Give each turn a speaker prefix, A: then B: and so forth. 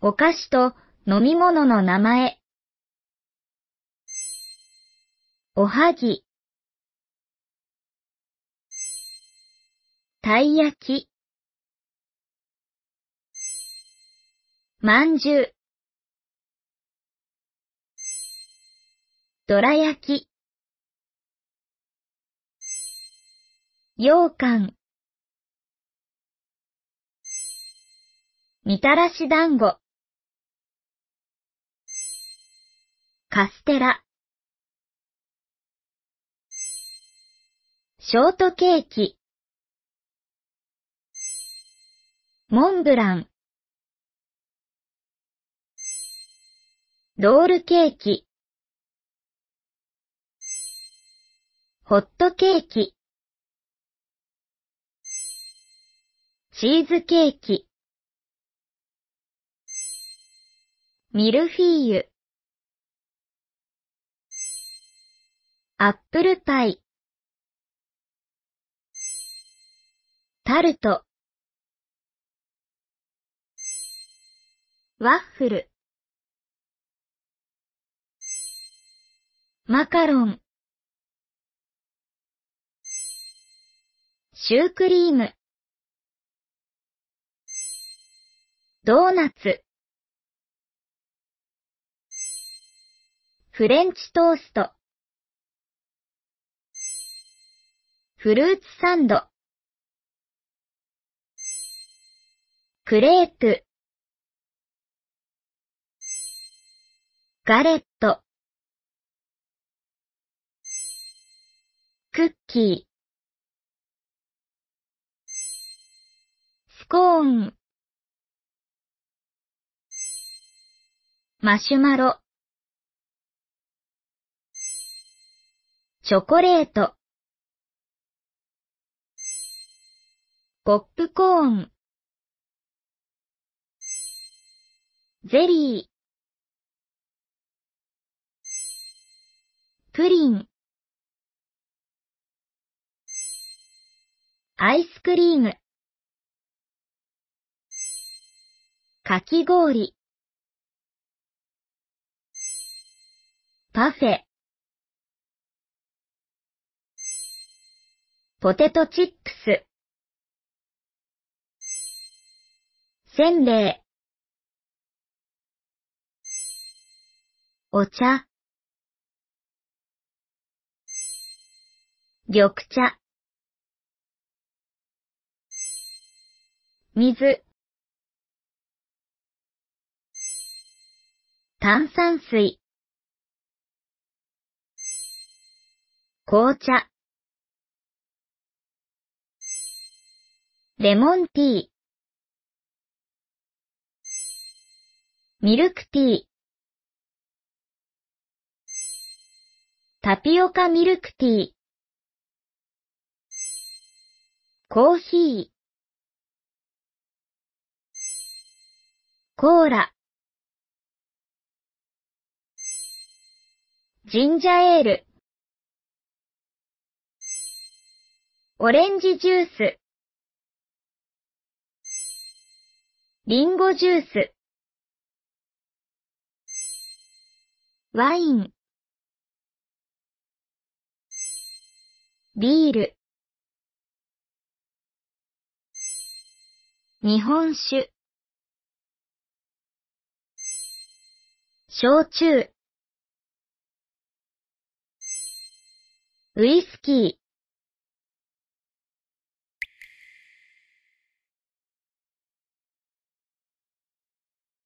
A: お菓子と飲み物の名前。おはぎ。たい焼き。まんじゅう。どら焼き。ようかん。みたらし団子。カステラ。ショートケーキ。モンブラン。ロールケーキ。ホットケーキ。チーズケーキ。ミルフィーユ。アップルパイ、タルト、ワッフル、マカロン、シュークリーム、ドーナツ、フレンチトースト、フルーツサンド。クレープ。ガレット。クッキー。スコーン。マシュマロ。チョコレート。ポップコーン、ゼリー、プリン、アイスクリーム、かき氷、パフェ、ポテトチップ。せんべい。お茶。緑茶。水。炭酸水。紅茶。レモンティー。ミルクティー。タピオカミルクティー。コーヒー。コーラ。ジンジャエール。オレンジジュース。リンゴジュース。ワイン、ビール、日本酒、焼酎、ウイスキー、